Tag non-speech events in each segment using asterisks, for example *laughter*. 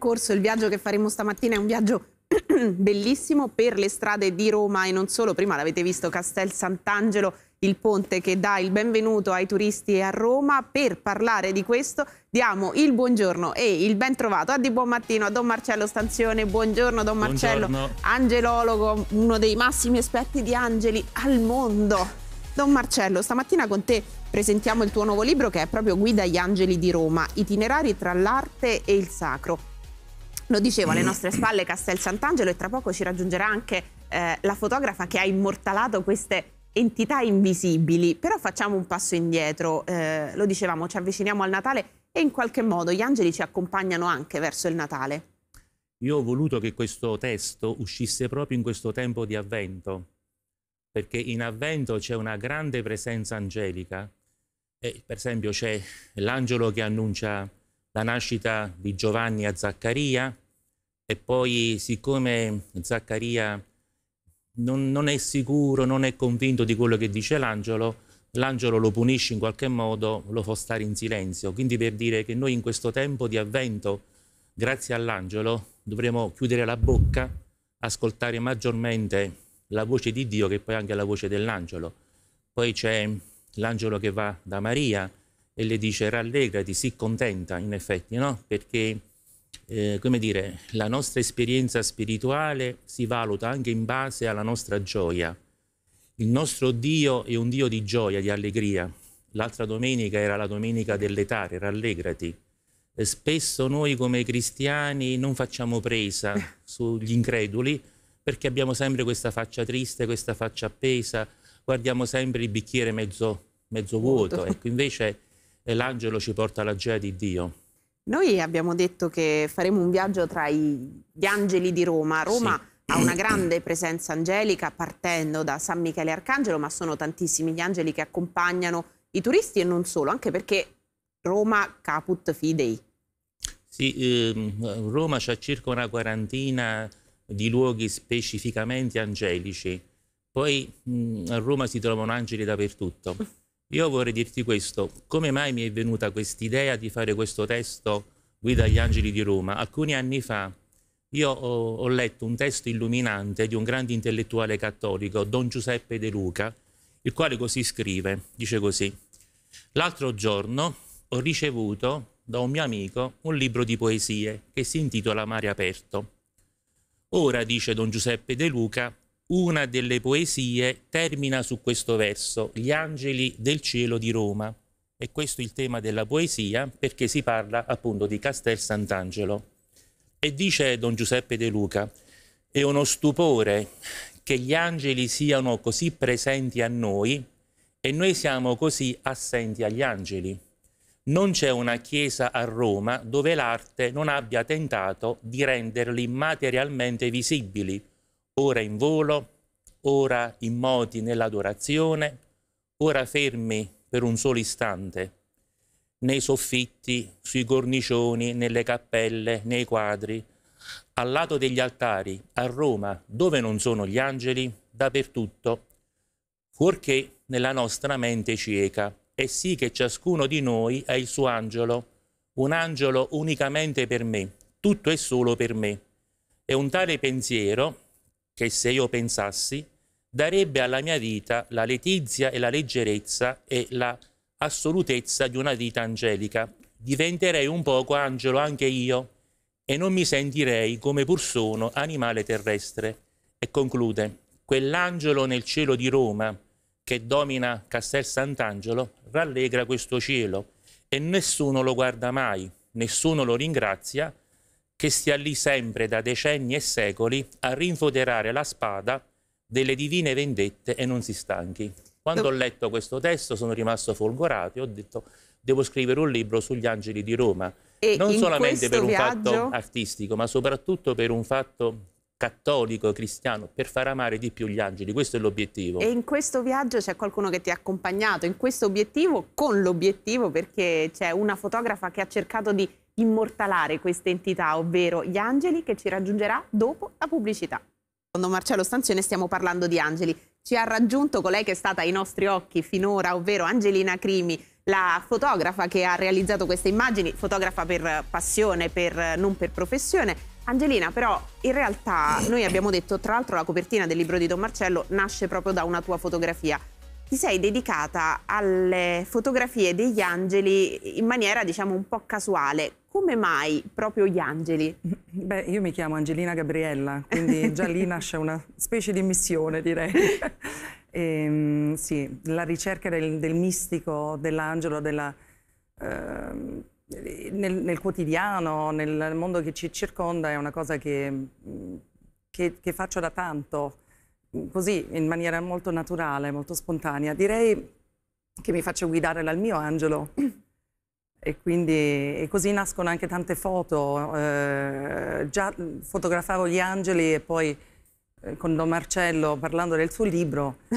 percorso, il viaggio che faremo stamattina è un viaggio *clears throat* bellissimo per le strade di Roma e non solo, prima l'avete visto Castel Sant'Angelo, il ponte che dà il benvenuto ai turisti a Roma. Per parlare di questo diamo il buongiorno e il ben trovato a Di Buon Mattino a Don Marcello Stanzione. Buongiorno Don Marcello, buongiorno. angelologo, uno dei massimi esperti di angeli al mondo. Don Marcello, stamattina con te presentiamo il tuo nuovo libro che è proprio Guida agli angeli di Roma, itinerari tra l'arte e il sacro. Lo dicevo, alle mm. nostre spalle Castel Sant'Angelo e tra poco ci raggiungerà anche eh, la fotografa che ha immortalato queste entità invisibili. Però facciamo un passo indietro, eh, lo dicevamo, ci avviciniamo al Natale e in qualche modo gli angeli ci accompagnano anche verso il Natale. Io ho voluto che questo testo uscisse proprio in questo tempo di avvento, perché in avvento c'è una grande presenza angelica. E, per esempio c'è l'angelo che annuncia la nascita di Giovanni a Zaccaria, e poi siccome Zaccaria non, non, è sicuro, non è convinto di quello che dice l'angelo, l'angelo lo punisce in qualche modo, lo fa stare in silenzio. Quindi per dire che noi in questo tempo di avvento, grazie all'angelo, dovremo chiudere la bocca, ascoltare maggiormente la voce di Dio che poi anche la voce dell'angelo. Poi c'è l'angelo che va da Maria e le dice rallegrati, sii contenta in effetti, no? Perché eh, come dire, la nostra esperienza spirituale si valuta anche in base alla nostra gioia. Il nostro Dio è un Dio di gioia, di allegria. L'altra domenica era la domenica dell'etare, rallegrati. E eh, spesso noi come cristiani non facciamo presa *laughs* sugli increduli perché abbiamo sempre questa faccia triste, questa faccia appesa, guardiamo sempre il bicchiere mezzo, mezzo vuoto. Ecco, invece eh, l'angelo ci porta alla gioia di Dio noi abbiamo detto che faremo un viaggio tra i, gli angeli di Roma. Roma sì. ha una grande presenza angelica partendo da San Michele Arcangelo, ma sono tantissimi gli angeli che accompagnano i turisti e non solo, anche perché Roma caput fidei. Sì, eh, Roma c'è circa una quarantina di luoghi specificamente angelici. Poi mh, mm, a Roma si trovano angeli dappertutto. Io vorrei dirti questo, come mai mi è venuta questa idea di fare questo testo Guida agli angeli di Roma? Alcuni anni fa io ho, ho letto un testo illuminante di un grande intellettuale cattolico, Don Giuseppe De Luca, il quale così scrive, dice così, l'altro giorno ho ricevuto da un mio amico un libro di poesie che si intitola Mare Aperto. Ora, dice Don Giuseppe De Luca, una delle poesie termina su questo verso, Gli angeli del cielo di Roma. E questo è il tema della poesia perché si parla appunto di Castel Sant'Angelo. E dice Don Giuseppe De Luca, è uno stupore che gli angeli siano così presenti a noi e noi siamo così assenti agli angeli. Non c'è una chiesa a Roma dove l'arte non abbia tentato di renderli materialmente visibili, ora in volo, ora immoti nell'adorazione, ora fermi per un solo istante, nei soffitti, sui cornicioni, nelle cappelle, nei quadri, al lato degli altari, a Roma, dove non sono gli angeli, dappertutto, fuorché nella nostra mente cieca. E sì che ciascuno di noi è il suo angelo, un angelo unicamente per me, tutto è solo per me. E un tale pensiero che se io pensassi darebbe alla mia vita la letizia e la leggerezza e la assolutezza di una vita angelica. Diventerei un poco angelo anche io e non mi sentirei, come pur sono, animale terrestre. E conclude, quell'angelo nel cielo di Roma, che domina Castel Sant'Angelo, rallegra questo cielo e nessuno lo guarda mai, nessuno lo ringrazia, che stia lì sempre da decenni e secoli a rinfoderare la spada delle divine vendette e non si stanchi. Quando ho letto questo testo sono rimasto folgorato e ho detto devo scrivere un libro sugli angeli di Roma, e non solamente per un viaggio... fatto artistico, ma soprattutto per un fatto cattolico, cristiano, per far amare di più gli angeli. Questo è l'obiettivo. E in questo viaggio c'è qualcuno che ti ha accompagnato in questo obiettivo, con l'obiettivo, perché c'è una fotografa che ha cercato di immortalare questa entità, ovvero gli angeli che ci raggiungerà dopo la pubblicità. Secondo Marcello Stanzione stiamo parlando di angeli. Ci ha raggiunto colei che è stata ai nostri occhi finora, ovvero Angelina Crimi, la fotografa che ha realizzato queste immagini, fotografa per passione, per, non per professione. Angelina, però in realtà noi abbiamo detto, tra l'altro la copertina del libro di Don Marcello nasce proprio da una tua fotografia. Ti sei dedicata alle fotografie degli angeli in maniera diciamo un po' casuale come mai proprio gli angeli? *laughs* Beh, io mi chiamo Angelina Gabriella, quindi già lì *laughs* nasce una specie di missione, direi. *laughs* e, ehm, sì, la ricerca del, del mistico, dell'angelo, della, eh, nel, nel, quotidiano, nel mondo che ci circonda è una cosa che, che, che faccio da tanto, così in maniera molto naturale, molto spontanea. Direi che mi faccio guidare dal mio angelo. E quindi e così nascono anche tante foto. Eh, già fotografavo gli angeli e poi eh, con Don Marcello, parlando del suo libro, *laughs*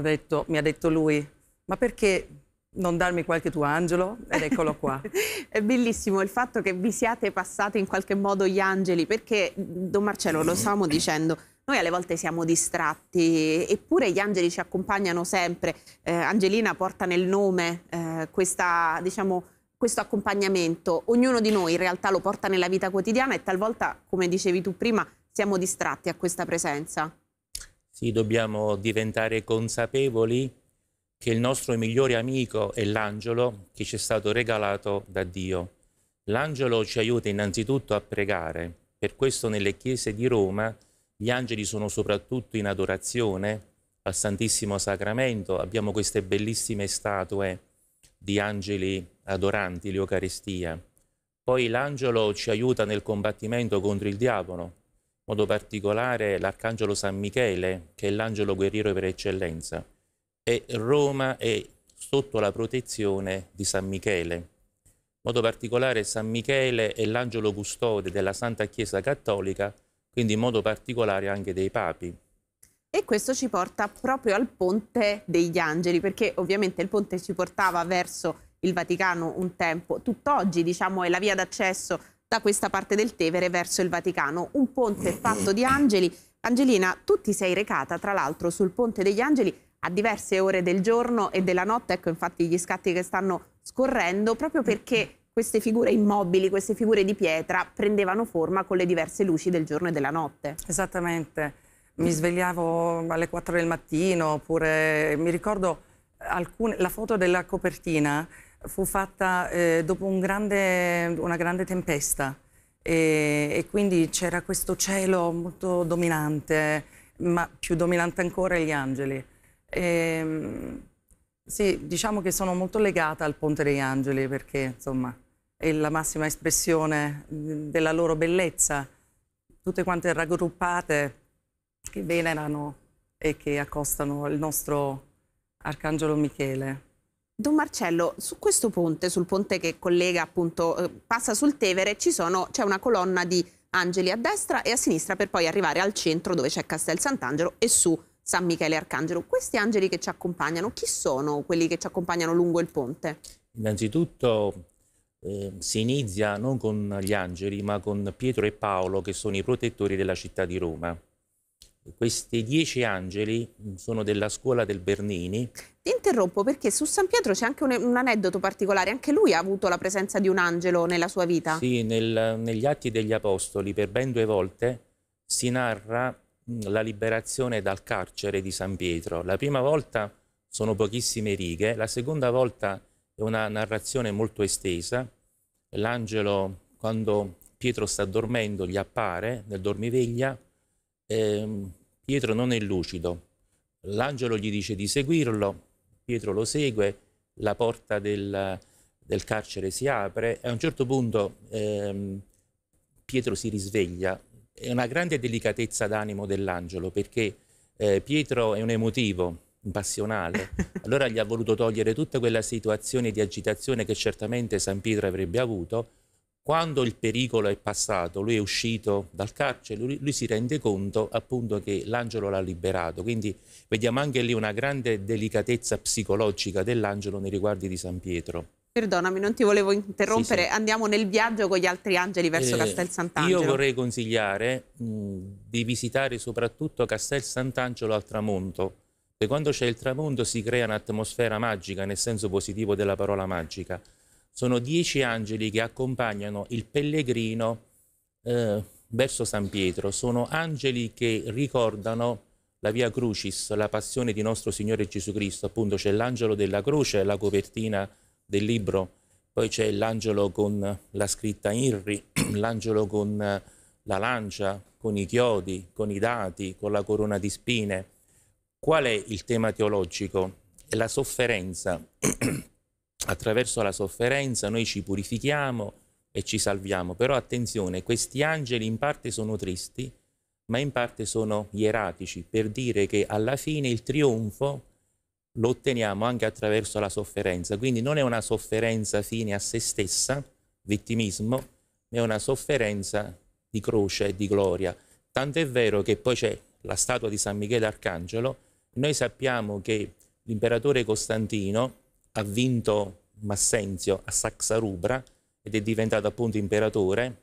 detto, mi ha detto lui, ma perché non darmi qualche tuo angelo? Ed eccolo qua. *laughs* È bellissimo il fatto che vi siate passati in qualche modo gli angeli, perché Don Marcello lo stavamo dicendo, noi alle volte siamo distratti, eppure gli angeli ci accompagnano sempre. Eh, Angelina porta nel nome eh, questa, diciamo, questo accompagnamento ognuno di noi in realtà lo porta nella vita quotidiana e talvolta, come dicevi tu prima, siamo distratti a questa presenza. Sì, dobbiamo diventare consapevoli che il nostro migliore amico è l'angelo che ci è stato regalato da Dio. L'angelo ci aiuta innanzitutto a pregare, per questo nelle chiese di Roma gli angeli sono soprattutto in adorazione al Santissimo Sacramento, abbiamo queste bellissime statue di angeli adoranti l'Eucaristia. Poi l'angelo ci aiuta nel combattimento contro il diavolo, in modo particolare l'arcangelo San Michele, che è l'angelo guerriero per eccellenza. E Roma è sotto la protezione di San Michele. In modo particolare San Michele è l'angelo custode della Santa Chiesa Cattolica, quindi in modo particolare anche dei papi. E questo ci porta proprio al Ponte degli Angeli, perché ovviamente il ponte ci portava verso il Vaticano un tempo, tutt'oggi diciamo è la via d'accesso da questa parte del Tevere verso il Vaticano, un ponte fatto di angeli. Angelina, tu ti sei recata tra l'altro sul Ponte degli Angeli a diverse ore del giorno e della notte, ecco infatti gli scatti che stanno scorrendo, proprio perché queste figure immobili, queste figure di pietra prendevano forma con le diverse luci del giorno e della notte. Esattamente mi svegliavo alle 4 del mattino, oppure mi ricordo alcune, la foto della copertina fu fatta eh, dopo un grande, una grande tempesta e, e quindi c'era questo cielo molto dominante, ma più dominante ancora gli angeli. E, ehm, sì, diciamo che sono molto legata al Ponte degli Angeli perché insomma è la massima espressione mm, della loro bellezza, tutte quante raggruppate che venerano e che accostano il nostro Arcangelo Michele. Don Marcello, su questo ponte, sul ponte che collega appunto, eh, passa sul Tevere, c'è una colonna di angeli a destra e a sinistra per poi arrivare al centro dove c'è Castel Sant'Angelo e su San Michele Arcangelo. Questi angeli che ci accompagnano, chi sono quelli che ci accompagnano lungo il ponte? Innanzitutto eh, si inizia non con gli angeli ma con Pietro e Paolo che sono i protettori della città di Roma questi dieci angeli sono della scuola del Bernini. Ti interrompo perché su San Pietro c'è anche un, un, aneddoto particolare, anche lui ha avuto la presenza di un angelo nella sua vita. Sì, nel, negli Atti degli Apostoli per ben due volte si narra mm, la liberazione dal carcere di San Pietro. La prima volta sono pochissime righe, la seconda volta è una narrazione molto estesa. L'angelo, quando Pietro sta dormendo, gli appare nel dormiveglia eh, Pietro non è lucido, l'angelo gli dice di seguirlo, Pietro lo segue, la porta del, del carcere si apre e a un certo punto ehm, Pietro si risveglia. È una grande delicatezza d'animo dell'angelo perché eh, Pietro è un emotivo, un passionale, *laughs* allora gli ha voluto togliere tutta quella situazione di agitazione che certamente San Pietro avrebbe avuto quando il pericolo è passato, lui è uscito dal carcere, lui, lui, si rende conto appunto che l'angelo l'ha liberato. Quindi vediamo anche lì una grande delicatezza psicologica dell'angelo nei riguardi di San Pietro. Perdonami, non ti volevo interrompere, sì, sì. andiamo nel viaggio con gli altri angeli verso eh, Castel Sant'Angelo. Io vorrei consigliare mh, di visitare soprattutto Castel Sant'Angelo al tramonto, perché quando c'è il tramonto si crea un'atmosfera magica, nel senso positivo della parola magica sono dieci angeli che accompagnano il pellegrino eh, verso San Pietro, sono angeli che ricordano la via Crucis, la passione di nostro Signore Gesù Cristo, appunto c'è l'angelo della croce, la copertina del libro, poi c'è l'angelo con la scritta Irri, *clears throat* l'angelo con la lancia, con i chiodi, con i dati, con la corona di spine. Qual è il tema teologico? È la sofferenza. *clears throat* attraverso la sofferenza noi ci purifichiamo e ci salviamo. Però attenzione, questi angeli in parte sono tristi, ma in parte sono ieratici, per dire che alla fine il trionfo lo otteniamo anche attraverso la sofferenza. Quindi non è una sofferenza fine a se stessa, vittimismo, ma è una sofferenza di croce e di gloria. Tant'è vero che poi c'è la statua di San Michele Arcangelo, noi sappiamo che l'imperatore Costantino ha vinto Massenzio a Saxa Rubra ed è diventato appunto imperatore,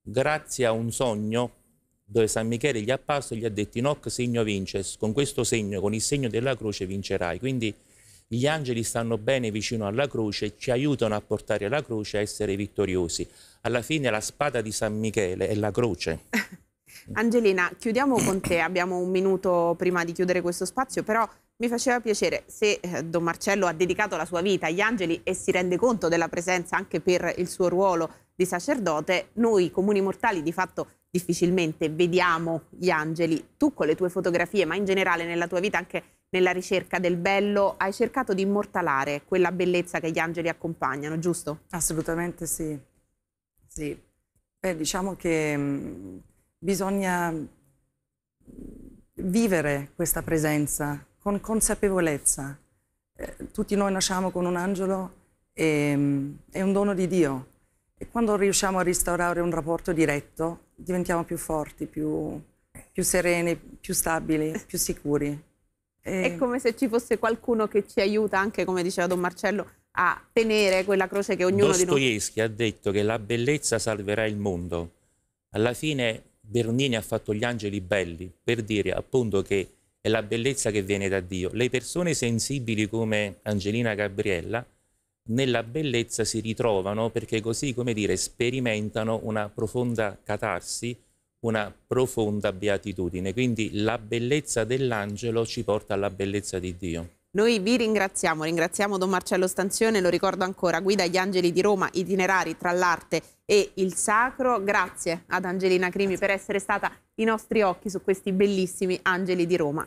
grazie a un sogno dove San Michele gli è apparso e gli ha detto Inoc segno vinces, con questo segno, con il segno della croce vincerai. Quindi gli angeli stanno bene vicino alla croce, ci aiutano a portare la croce a essere vittoriosi. Alla fine la spada di San Michele è la croce. *laughs* Angelina, chiudiamo con te, abbiamo un minuto prima di chiudere questo spazio, però mi faceva piacere se eh, Don Marcello ha dedicato la sua vita agli angeli e si rende conto della presenza anche per il suo ruolo di sacerdote, noi comuni mortali di fatto difficilmente vediamo gli angeli. Tu con le tue fotografie, ma in generale nella tua vita anche nella ricerca del bello, hai cercato di immortalare quella bellezza che gli angeli accompagnano, giusto? Assolutamente sì. sì. Beh, diciamo che mm, bisogna vivere questa presenza con consapevolezza. Eh, tutti noi nasciamo con un angelo, e, mm, è un dono di Dio. E quando riusciamo a restaurare un rapporto diretto, diventiamo più forti, più, più sereni, più stabili, eh. più sicuri. E... È come se ci fosse qualcuno che ci aiuta, anche come diceva Don Marcello, a tenere quella croce che ognuno di noi... Dostoevsky ha detto che la bellezza salverà il mondo. Alla fine Bernini ha fatto gli angeli belli per dire appunto che è la bellezza che viene da Dio. Le persone sensibili come Angelina Gabriella nella bellezza si ritrovano perché così, come dire, sperimentano una profonda catarsi, una profonda beatitudine. Quindi la bellezza dell'angelo ci porta alla bellezza di Dio. Noi vi ringraziamo, ringraziamo Don Marcello Stanzione, lo ricordo ancora, guida gli angeli di Roma, itinerari tra l'arte e il sacro. Grazie ad Angelina Crimi per essere stata i nostri occhi su questi bellissimi angeli di Roma.